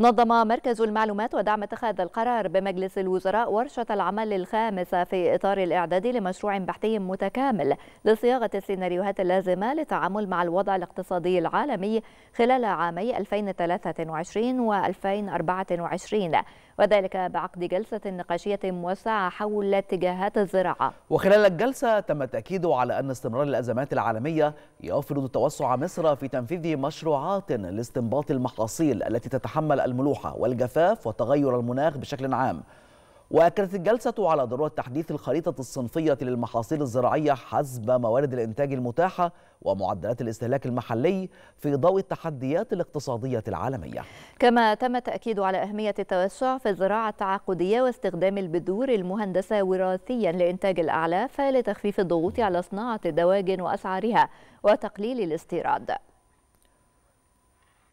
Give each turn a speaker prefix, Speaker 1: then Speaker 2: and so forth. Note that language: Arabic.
Speaker 1: نظم مركز المعلومات ودعم اتخاذ القرار بمجلس الوزراء ورشة العمل الخامسة في إطار الإعداد لمشروع بحثي متكامل لصياغة السيناريوهات اللازمة للتعامل مع الوضع الاقتصادي العالمي خلال عامي 2023 و 2024 وذلك بعقد جلسة نقاشية موسعة حول اتجاهات الزراعة
Speaker 2: وخلال الجلسة تم التأكيد على أن استمرار الأزمات العالمية يفرض توسع مصر في تنفيذ مشروعات لاستنباط المحاصيل التي تتحمل الملوحة والجفاف وتغير المناخ بشكل عام وأكدت الجلسة على ضرورة تحديث الخريطة الصنفية للمحاصيل الزراعية حسب موارد الإنتاج المتاحة ومعدلات الاستهلاك المحلي في ضوء التحديات الاقتصادية العالمية
Speaker 1: كما تم التأكيد على أهمية التوسع في الزراعة التعاقدية واستخدام البذور المهندسة وراثيا لإنتاج الأعلاف لتخفيف الضغوط على صناعة الدواجن وأسعارها وتقليل الاستيراد